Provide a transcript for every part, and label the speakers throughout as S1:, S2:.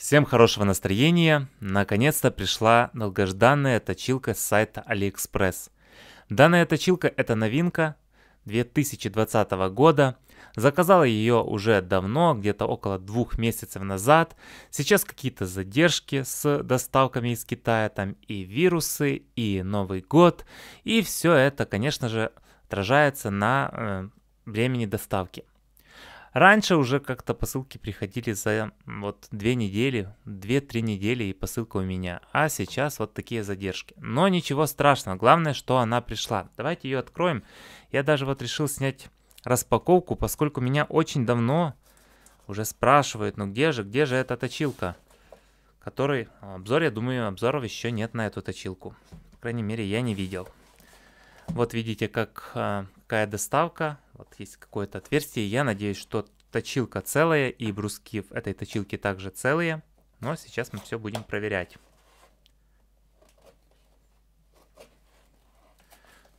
S1: Всем хорошего настроения! Наконец-то пришла долгожданная точилка с сайта AliExpress. Данная точилка – это новинка 2020 года. Заказала ее уже давно, где-то около двух месяцев назад. Сейчас какие-то задержки с доставками из Китая, там и вирусы, и Новый год. И все это, конечно же, отражается на э, времени доставки. Раньше уже как-то посылки приходили за вот две недели, две-три недели и посылка у меня. А сейчас вот такие задержки. Но ничего страшного, главное, что она пришла. Давайте ее откроем. Я даже вот решил снять распаковку, поскольку меня очень давно уже спрашивают, ну где же, где же эта точилка? Который обзор, я думаю, обзоров еще нет на эту точилку. По крайней мере, я не видел. Вот видите, как, а, какая доставка вот есть какое-то отверстие. Я надеюсь, что точилка целая и бруски в этой точилке также целые. Но сейчас мы все будем проверять.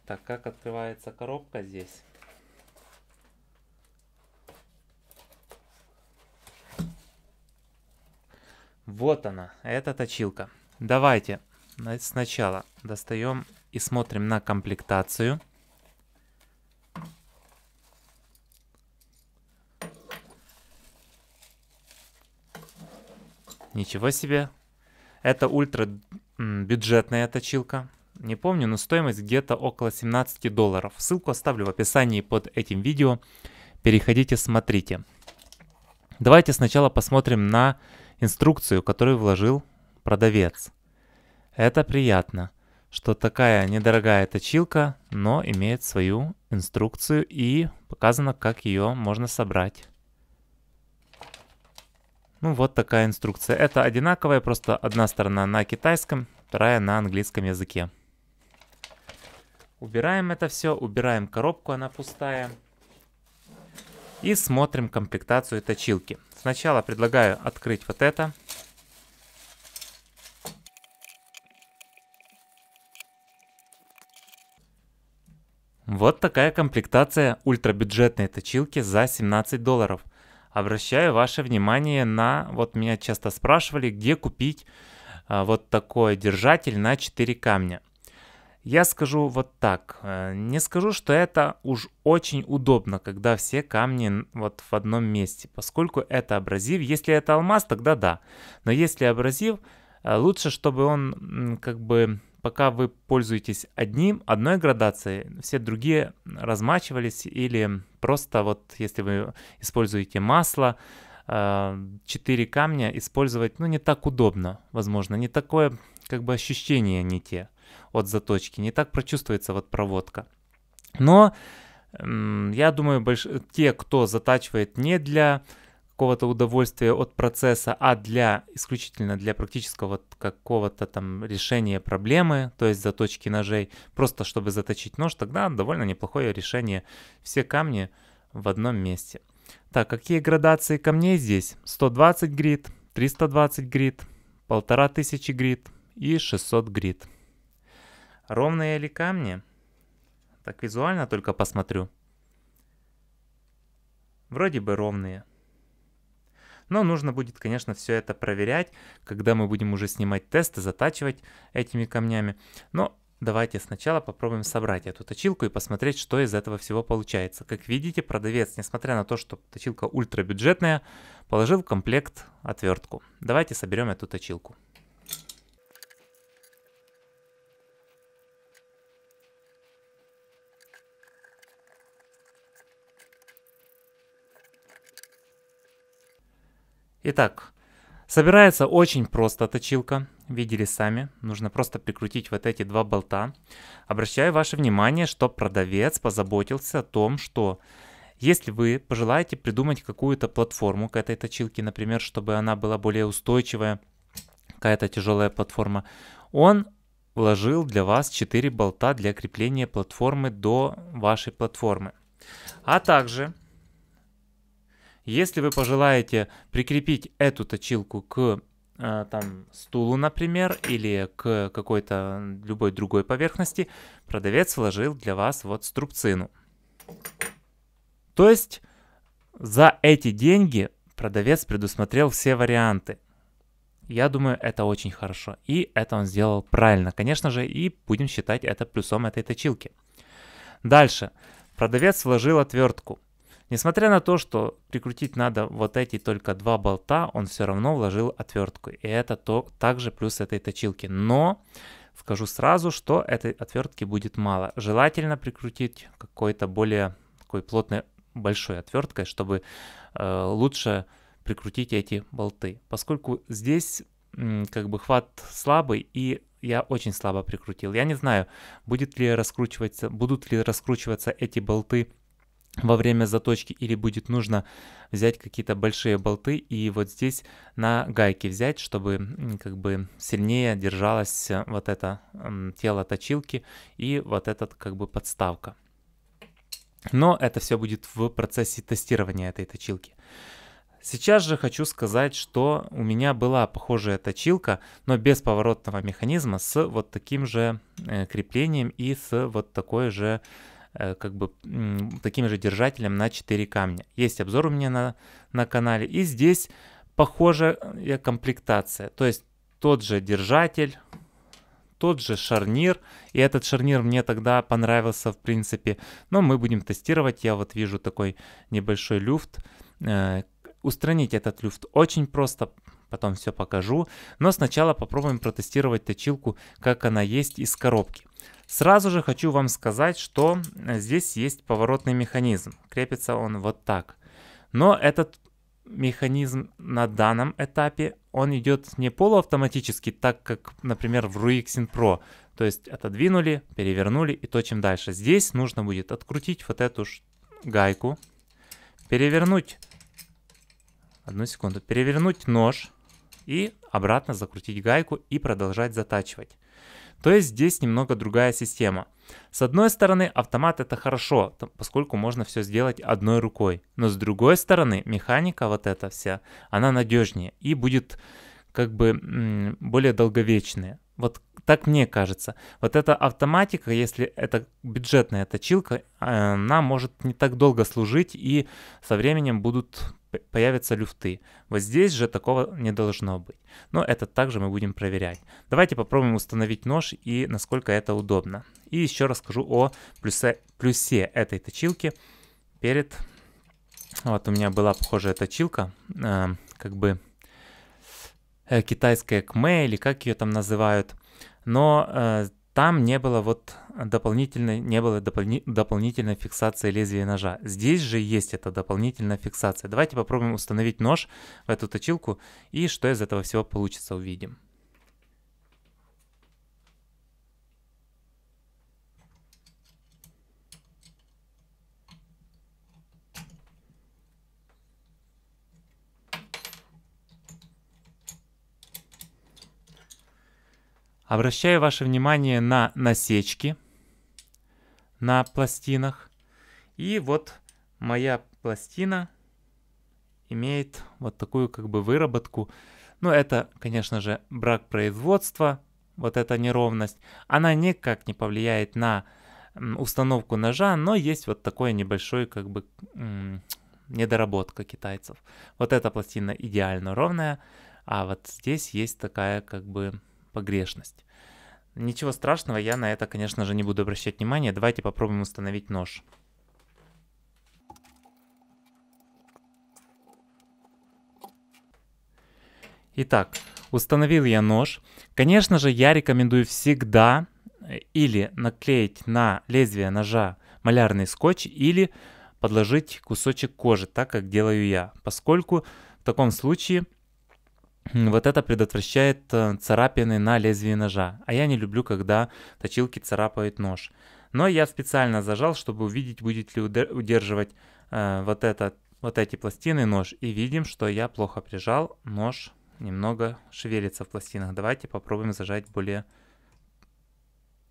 S1: Так, как открывается коробка здесь? Вот она, это точилка. Давайте э, сначала достаем и смотрим на комплектацию. Ничего себе. Это ультра бюджетная точилка. Не помню, но стоимость где-то около 17 долларов. Ссылку оставлю в описании под этим видео. Переходите, смотрите. Давайте сначала посмотрим на инструкцию, которую вложил продавец. Это приятно, что такая недорогая точилка, но имеет свою инструкцию и показано, как ее можно собрать. Ну, вот такая инструкция. Это одинаковая, просто одна сторона на китайском, вторая на английском языке. Убираем это все, убираем коробку, она пустая. И смотрим комплектацию точилки. Сначала предлагаю открыть вот это. Вот такая комплектация ультрабюджетной точилки за 17 долларов обращаю ваше внимание на, вот меня часто спрашивали, где купить а, вот такой держатель на 4 камня. Я скажу вот так, э, не скажу, что это уж очень удобно, когда все камни вот в одном месте, поскольку это абразив, если это алмаз, тогда да, но если абразив, э, лучше, чтобы он как бы пока вы пользуетесь одним, одной градацией, все другие размачивались или просто вот если вы используете масло, э, четыре камня использовать, ну, не так удобно, возможно, не такое, как бы, ощущение не те от заточки, не так прочувствуется вот проводка. Но я думаю, больш... те, кто затачивает не для какого-то удовольствия от процесса, а для исключительно для практического какого-то там решения проблемы, то есть заточки ножей, просто чтобы заточить нож, тогда довольно неплохое решение. Все камни в одном месте. Так, какие градации камней здесь? 120 грит, 320 грит, 1500 грит и 600 грит. Ровные ли камни? Так визуально только посмотрю. Вроде бы ровные. Но нужно будет, конечно, все это проверять, когда мы будем уже снимать тесты, затачивать этими камнями. Но Давайте сначала попробуем собрать эту точилку и посмотреть, что из этого всего получается. Как видите, продавец, несмотря на то, что точилка ультрабюджетная, положил в комплект отвертку. Давайте соберем эту точилку. Итак, собирается очень просто точилка. Видели сами, нужно просто прикрутить вот эти два болта. Обращаю ваше внимание, что продавец позаботился о том, что если вы пожелаете придумать какую-то платформу к этой точилке, например, чтобы она была более устойчивая, какая-то тяжелая платформа, он вложил для вас 4 болта для крепления платформы до вашей платформы. А также если вы пожелаете прикрепить эту точилку к э, там стулу, например, или к какой-то любой другой поверхности, продавец вложил для вас вот струбцину. То есть за эти деньги продавец предусмотрел все варианты. Я думаю, это очень хорошо. И это он сделал правильно, конечно же, и будем считать это плюсом этой точилки. Дальше. Продавец вложил отвертку. Несмотря на то, что прикрутить надо вот эти только два болта, он все равно вложил отвертку. И это то, также плюс этой точилки. Но скажу сразу, что этой отвертки будет мало. Желательно прикрутить какой-то более такой плотной большой отверткой, чтобы э, лучше прикрутить эти болты. Поскольку здесь как бы хват слабый и я очень слабо прикрутил. Я не знаю, будет ли раскручиваться, будут ли раскручиваться эти болты во время заточки или будет нужно взять какие-то большие болты и вот здесь на гайке взять, чтобы как бы сильнее держалось э, вот это тело точилки и вот этот как бы подставка. Но это все будет в процессе тестирования этой точилки. Сейчас же хочу сказать, что у меня была похожая точилка, но без поворотного механизма с вот таким же э, креплением и с вот такой же Э, как бы таким же держателем на 4 камня. Есть обзор у меня на, на канале. И здесь похожая э, комплектация. То есть тот же держатель, тот же шарнир. И этот шарнир мне тогда понравился, в принципе. Но мы будем тестировать. Я вот вижу такой небольшой люфт. Э, устранить этот люфт очень просто. Потом все покажу. Но сначала попробуем протестировать точилку, как она есть из коробки. Сразу же хочу вам сказать, что э, здесь есть поворотный механизм. Крепится он вот так. Но этот механизм на данном этапе, он идет не полуавтоматически, так как, например, в Ruixin Pro. То есть отодвинули, перевернули и точим дальше. Здесь нужно будет открутить вот эту гайку, перевернуть, одну секунду, перевернуть нож и обратно закрутить гайку и продолжать затачивать. То есть здесь немного другая система. С одной стороны, автомат это хорошо, поскольку можно все сделать одной рукой. Но с другой стороны, механика вот эта вся, она надежнее и будет как бы более долговечная. Вот так мне кажется. Вот эта автоматика, если это бюджетная точилка, э, она может не так долго служить, и со временем будут появятся люфты. Вот здесь же такого не должно быть. Но это также мы будем проверять. Давайте попробуем установить нож и насколько это удобно. И еще расскажу о плюсе, плюсе этой точилки перед... Вот у меня была похожая точилка, э, как бы Э, китайская кме или как ее там называют, но э, там не было вот дополнительной, не было дополни, дополнительной фиксации лезвия ножа. Здесь же есть эта дополнительная фиксация. Давайте попробуем установить нож в эту точилку и что из этого всего получится, увидим. Обращаю ваше внимание на насечки на пластинах. И вот моя пластина имеет вот такую как бы выработку. Ну, это, конечно же, брак производства, вот эта неровность. Она никак не повлияет на установку ножа, но есть вот такой небольшой как бы недоработка китайцев. Вот эта пластина идеально ровная, а вот здесь есть такая как бы погрешность. Ничего страшного, я на это, конечно же, не буду обращать внимания. Давайте попробуем установить нож. Итак, установил я нож. Конечно же, я рекомендую всегда э, или наклеить на лезвие ножа малярный скотч, или подложить кусочек кожи, так как делаю я, поскольку в таком случае вот это предотвращает э, царапины на лезвии ножа. А я не люблю, когда точилки царапают нож. Но я специально зажал, чтобы увидеть, будет ли удерживать э, вот, этот, вот эти пластины нож. И видим, что я плохо прижал, нож немного шевелится в пластинах. Давайте попробуем зажать более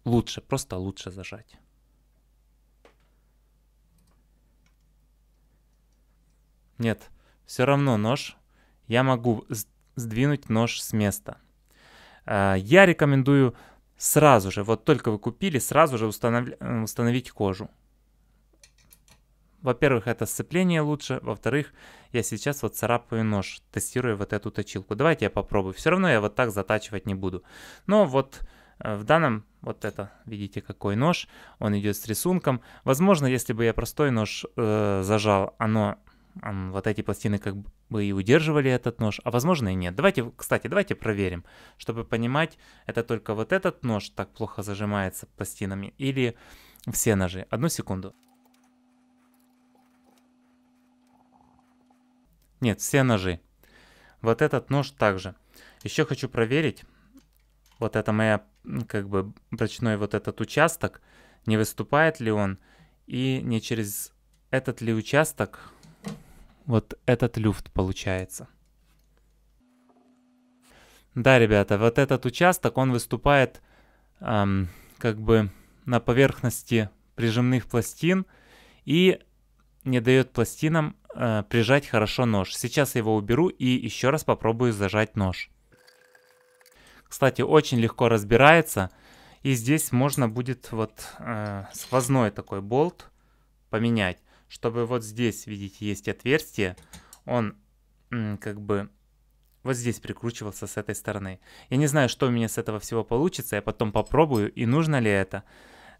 S1: лучше, просто лучше зажать. Нет, все равно нож я могу сдвинуть нож с места. А, я рекомендую сразу же, вот только вы купили, сразу же установ... Э, установить кожу. Во-первых, это сцепление лучше. Во-вторых, я сейчас вот царапаю нож, тестирую вот эту точилку. Давайте я попробую. Все равно я вот так затачивать не буду. Но вот э, в данном, вот это, видите, какой нож. Он идет с рисунком. Возможно, если бы я простой нож э, зажал, оно вот эти пластины как бы и удерживали этот нож, а возможно и нет. Давайте, кстати, давайте проверим, чтобы понимать, это только вот этот нож так плохо зажимается пластинами или все ножи. Одну секунду. Нет, все ножи. Вот этот нож также. Еще хочу проверить. Вот это моя, как бы, брачной вот этот участок. Не выступает ли он? И не через этот ли участок вот этот люфт получается. Да, ребята, вот этот участок, он выступает эм, как бы на поверхности прижимных пластин и не дает пластинам э, прижать хорошо нож. Сейчас я его уберу и еще раз попробую зажать нож. Кстати, очень легко разбирается. И здесь можно будет вот э, сквозной такой болт поменять чтобы вот здесь, видите, есть отверстие, он как бы вот здесь прикручивался с этой стороны. Я не знаю, что у меня с этого всего получится, я потом попробую, и нужно ли это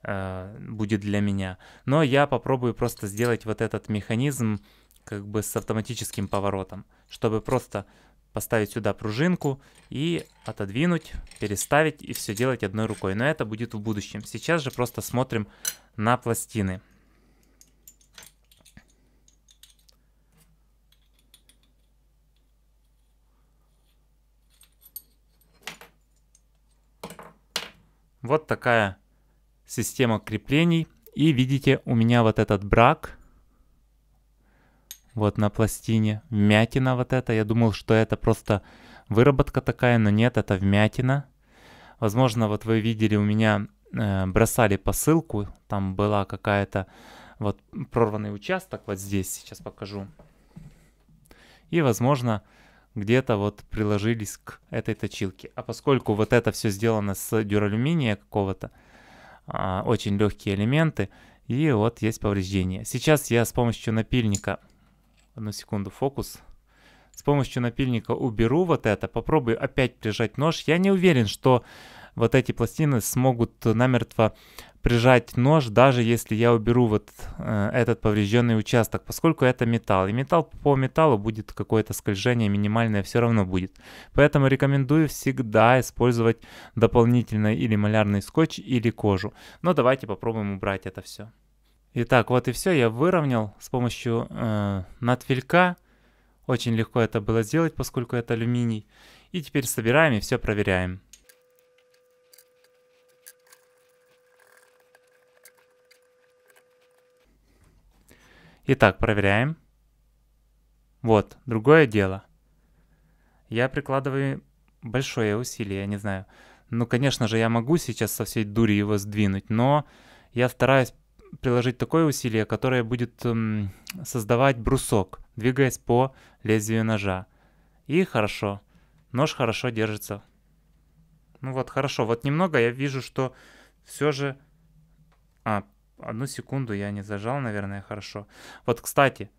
S1: э, будет для меня. Но я попробую просто сделать вот этот механизм как бы с автоматическим поворотом, чтобы просто поставить сюда пружинку и отодвинуть, переставить и все делать одной рукой. Но это будет в будущем. Сейчас же просто смотрим на пластины. Вот такая система креплений. И видите, у меня вот этот брак. Вот на пластине. Вмятина вот эта. Я думал, что это просто выработка такая, но нет, это вмятина. Возможно, вот вы видели, у меня э, бросали посылку. Там была какая-то вот прорванный участок вот здесь. Сейчас покажу. И, возможно, где-то вот приложились к этой точилке. А поскольку вот это все сделано с дюралюминия какого-то, а, очень легкие элементы, и вот есть повреждение. Сейчас я с помощью напильника, одну секунду, фокус, с помощью напильника уберу вот это, попробую опять прижать нож. Я не уверен, что вот эти пластины смогут намертво прижать нож, даже если я уберу вот э, этот поврежденный участок, поскольку это металл. И металл по металлу будет какое-то скольжение минимальное все равно будет. Поэтому рекомендую всегда использовать дополнительно или малярный скотч, или кожу. Но давайте попробуем убрать это все. Итак, вот и все, я выровнял с помощью э, надфилька. Очень легко это было сделать, поскольку это алюминий. И теперь собираем и все проверяем. Итак, проверяем. Вот, другое дело. Я прикладываю большое усилие, я не знаю. Ну, конечно же, я могу сейчас со всей дури его сдвинуть, но я стараюсь приложить такое усилие, которое будет эм, создавать брусок, двигаясь по лезвию ножа. И хорошо, нож хорошо держится. Ну вот, хорошо, вот немного я вижу, что все же... А, одну секунду я не зажал, наверное, хорошо. Вот, кстати,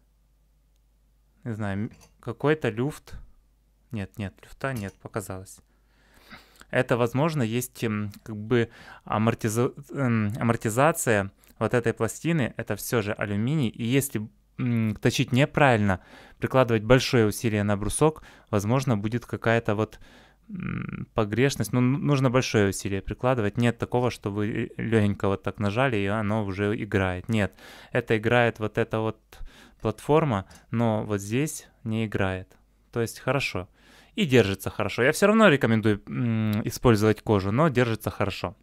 S1: не знаю, какой-то люфт. Нет, нет, люфта нет, показалось. Это, возможно, есть эм, как бы амортиза... Эм, амортизация вот этой пластины. Это все же алюминий. И если точить неправильно, прикладывать большое усилие на брусок, возможно, будет какая-то вот погрешность, ну, нужно большое усилие прикладывать. Нет такого, что вы легенько вот так нажали, и оно уже играет. Нет, это играет вот эта вот платформа, но вот здесь не играет. То есть хорошо. И держится хорошо. Я все равно рекомендую использовать кожу, но держится хорошо.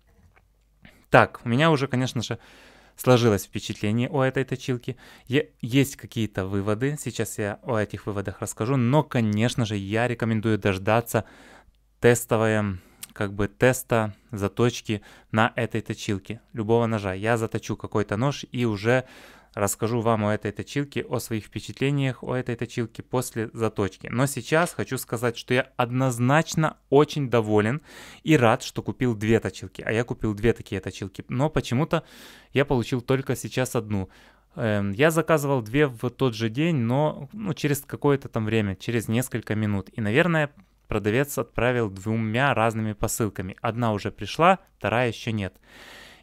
S1: Так, у меня уже, конечно же, сложилось впечатление о этой точилке. есть какие-то выводы, сейчас я о этих выводах расскажу, но, конечно же, я рекомендую дождаться тестовая как бы теста заточки на этой точилке любого ножа. Я заточу какой-то нож и уже расскажу вам о этой точилке, о своих впечатлениях о этой точилке после заточки. Но сейчас хочу сказать, что я однозначно очень доволен и рад, что купил две точилки. А я купил две такие точилки, но почему-то я получил только сейчас одну. Эм, я заказывал две в тот же день, но ну, через какое-то там время, через несколько минут. И, наверное, продавец отправил двумя разными посылками. Одна уже пришла, вторая еще нет.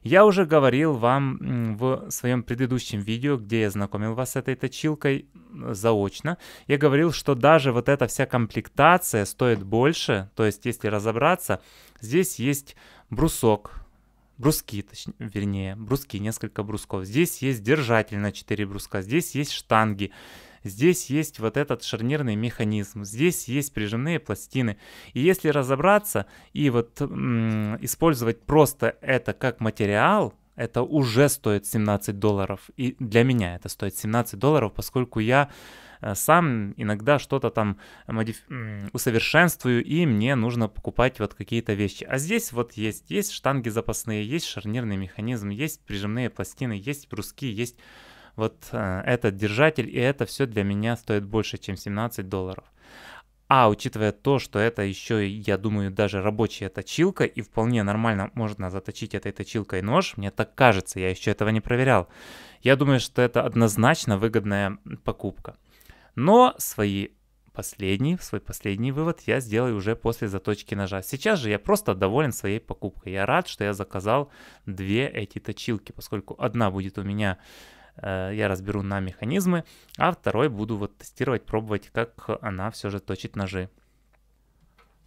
S1: Я уже говорил вам в своем предыдущем видео, где я знакомил вас с этой точилкой заочно, я говорил, что даже вот эта вся комплектация стоит больше, то есть если разобраться, здесь есть брусок, бруски, точнее, вернее, бруски, несколько брусков, здесь есть держатель на 4 бруска, здесь есть штанги, здесь есть вот этот шарнирный механизм, здесь есть прижимные пластины. И если разобраться и вот использовать просто это как материал, это уже стоит 17 долларов. И для меня это стоит 17 долларов, поскольку я э, сам иногда что-то там модиф... усовершенствую, и мне нужно покупать вот какие-то вещи. А здесь вот есть, есть штанги запасные, есть шарнирный механизм, есть прижимные пластины, есть бруски, есть вот а, этот держатель, и это все для меня стоит больше, чем 17 долларов. А учитывая то, что это еще, я думаю, даже рабочая точилка, и вполне нормально можно заточить этой точилкой нож, мне так кажется, я еще этого не проверял. Я думаю, что это однозначно выгодная покупка. Но свои последний, свой последний вывод я сделаю уже после заточки ножа. Сейчас же я просто доволен своей покупкой. Я рад, что я заказал две эти точилки, поскольку одна будет у меня Э, я разберу на механизмы, а второй буду вот тестировать, пробовать, как она все же точит ножи.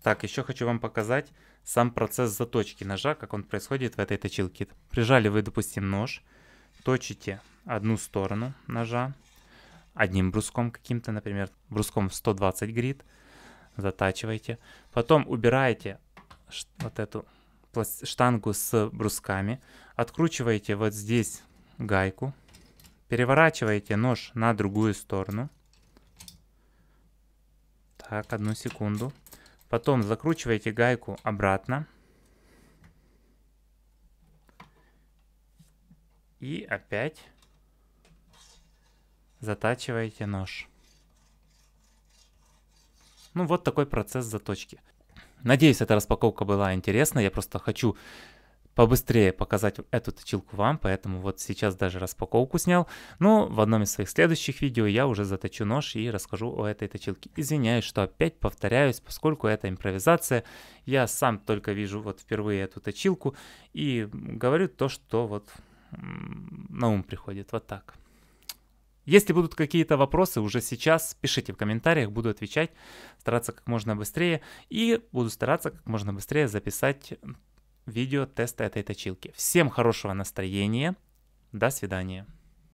S1: Так, еще хочу вам показать сам процесс заточки ножа, как он происходит в этой точилке. Прижали вы, допустим, нож, точите одну сторону ножа одним бруском каким-то, например, бруском в 120 грит, затачиваете. Потом убираете вот эту штангу с брусками, откручиваете вот здесь гайку, Переворачиваете нож на другую сторону. Так, одну секунду. Потом закручиваете гайку обратно. И опять затачиваете нож. Ну вот такой процесс заточки. Надеюсь, эта распаковка была интересна. Я просто хочу побыстрее показать эту точилку вам, поэтому вот сейчас даже распаковку снял. Но в одном из своих следующих видео я уже заточу нож и расскажу о этой точилке. Извиняюсь, что опять повторяюсь, поскольку это импровизация. Я сам только вижу вот впервые эту точилку и говорю то, что вот на ум приходит. Вот так. Если будут какие-то вопросы уже сейчас, пишите в комментариях, буду отвечать, стараться как можно быстрее и буду стараться как можно быстрее записать видео теста этой точилки. Всем хорошего настроения. До свидания.